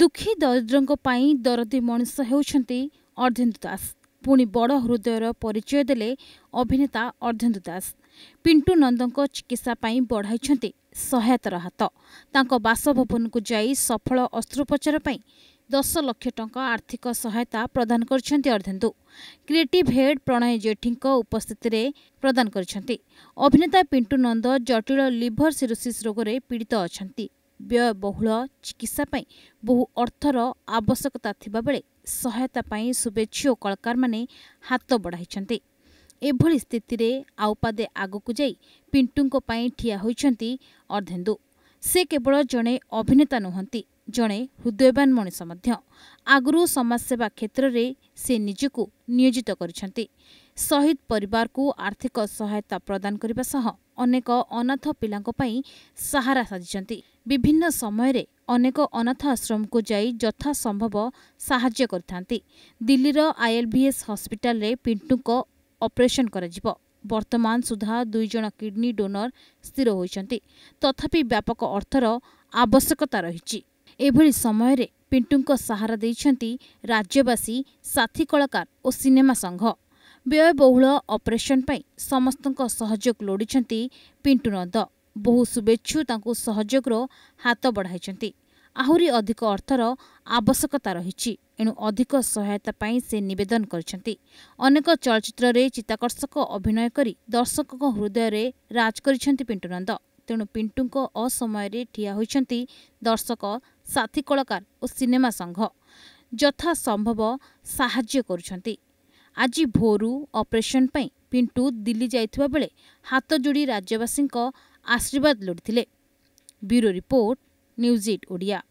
ଦୁଃଖୀ ଦରିଦ୍ରଙ୍କ ପାଇଁ ଦରଦୀ ମଣିଷ ହେଉଛନ୍ତି ଅର୍ଦ୍ଧେନ୍ଦୁ ଦାସ ପୁଣି ବଡ଼ ହୃଦୟର ପରିଚୟ ଦେଲେ ଅଭିନେତା ଅର୍ଦ୍ଧେନ୍ଦୁ ଦାସ ପିଣ୍ଟୁ ନନ୍ଦଙ୍କ ଚିକିତ୍ସା ପାଇଁ ବଢ଼ାଇଛନ୍ତି ସହାୟତାର ହାତ ତାଙ୍କ ବାସଭବନକୁ ଯାଇ ସଫଳ ଅସ୍ତ୍ରୋପଚାର ପାଇଁ ଦଶ ଲକ୍ଷ ଟଙ୍କା ଆର୍ଥିକ ସହାୟତା ପ୍ରଦାନ କରିଛନ୍ତି ଅର୍ଦ୍ଧେନ୍ଦୁ କ୍ରିଏଟିଭ୍ ହେଡ୍ ପ୍ରଣୟ ଜେଠୀଙ୍କ ଉପସ୍ଥିତିରେ ପ୍ରଦାନ କରିଛନ୍ତି ଅଭିନେତା ପିଣ୍ଟୁ ନନ୍ଦ ଜଟିଳ ଲିଭର ସିରୋସିସ୍ ରୋଗରେ ପୀଡ଼ିତ ଅଛନ୍ତି ବ୍ୟୟ ବହୁଳ ଚିକିତ୍ସା ପାଇଁ ବହୁ ଅର୍ଥର ଆବଶ୍ୟକତା ଥିବାବେଳେ ସହାୟତା ପାଇଁ ଶୁଭେଚ୍ଛୁ ଓ କଳାକାରମାନେ ହାତ ବଢ଼ାଇଛନ୍ତି ଏଭଳି ସ୍ଥିତିରେ ଆଉପାଦେ ଆଗକୁ ଯାଇ ପିଣ୍ଟୁଙ୍କ ପାଇଁ ଠିଆ ହୋଇଛନ୍ତି ଅର୍ଦ୍ଧେନ୍ଦୁ ସେ କେବଳ ଜଣେ ଅଭିନେତା ନୁହନ୍ତି ଜଣେ ହୃଦୟବାନ ମଣିଷ ମଧ୍ୟ ଆଗରୁ ସମାଜସେବା କ୍ଷେତ୍ରରେ ସେ ନିଜକୁ ନିୟୋଜିତ କରିଛନ୍ତି ଶହୀଦ ପରିବାରକୁ ଆର୍ଥିକ ସହାୟତା ପ୍ରଦାନ କରିବା ସହ ଅନେକ ଅନାଥ ପିଲାଙ୍କ ପାଇଁ ସାହାରା ସାଜିଛନ୍ତି ବିଭିନ୍ନ ସମୟରେ ଅନେକ ଅନାଥ ଆଶ୍ରମକୁ ଯାଇ ଯଥାସମ୍ଭବ ସାହାଯ୍ୟ କରିଥାନ୍ତି ଦିଲ୍ଲୀର ଆଇଏଲ୍ଭିଏସ୍ ହସ୍ପିଟାଲରେ ପିଣ୍ଟୁଙ୍କ ଅପରେସନ୍ କରାଯିବ ବର୍ତ୍ତମାନ ସୁଦ୍ଧା ଦୁଇଜଣ କିଡ୍ନି ଡୋନର ସ୍ଥିର ହୋଇଛନ୍ତି ତଥାପି ବ୍ୟାପକ ଅର୍ଥର ଆବଶ୍ୟକତା ରହିଛି ଏଭଳି ସମୟରେ ପିଣ୍ଟୁଙ୍କ ସାହାରା ଦେଇଛନ୍ତି ରାଜ୍ୟବାସୀ ସାଥୀ କଳାକାର ଓ ସିନେମା ସଂଘ ବ୍ୟୟବହୁଳ ଅପରେସନ୍ ପାଇଁ ସମସ୍ତଙ୍କ ସହଯୋଗ ଲୋଡ଼ିଛନ୍ତି ପିଣ୍ଟୁ ନନ୍ଦ ବହୁ ଶୁଭେଚ୍ଛୁ ତାଙ୍କୁ ସହଯୋଗର ହାତ ବଢ଼ାଇଛନ୍ତି ଆହୁରି ଅଧିକ ଅର୍ଥର ଆବଶ୍ୟକତା ରହିଛି ଏଣୁ ଅଧିକ ସହାୟତା ପାଇଁ ସେ ନିବେଦନ କରିଛନ୍ତି ଅନେକ ଚଳଚ୍ଚିତ୍ରରେ ଚିତ୍ତାକର୍ଷକ ଅଭିନୟ କରି ଦର୍ଶକଙ୍କ ହୃଦୟରେ ରାଜ କରିଛନ୍ତି ପିଣ୍ଟୁ ନନ୍ଦ ତେଣୁ ପିଣ୍ଟୁଙ୍କ ଅସମୟରେ ଠିଆ ହୋଇଛନ୍ତି ଦର୍ଶକ ସାଥୀ କଳାକାର ଓ ସିନେମା ସଂଘ ଯଥା ସମ୍ଭବ ସାହାଯ୍ୟ କରୁଛନ୍ତି ଆଜି ଭୋରୁ ଅପରେସନ୍ ପାଇଁ ପିଣ୍ଟୁ ଦିଲ୍ଲୀ ଯାଇଥିବା ବେଳେ ହାତ ଯୋଡ଼ି ରାଜ୍ୟବାସୀଙ୍କ ଆଶୀର୍ବାଦ ଲୋଡ଼ିଥିଲେ bureau report news eight Odia